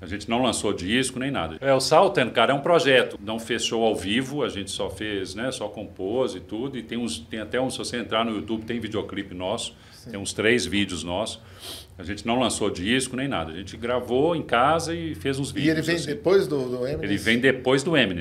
A gente não lançou disco nem nada. É, o Salten, cara, é um projeto. Não fechou ao vivo, a gente só fez, né? Só compôs e tudo. E tem, uns, tem até um, se você entrar no YouTube, tem videoclipe nosso. Sim. Tem uns três vídeos nossos. A gente não lançou disco nem nada. A gente gravou em casa e fez uns vídeos. E ele vem assim. depois do, do Eminence? Ele vem depois do Eminence.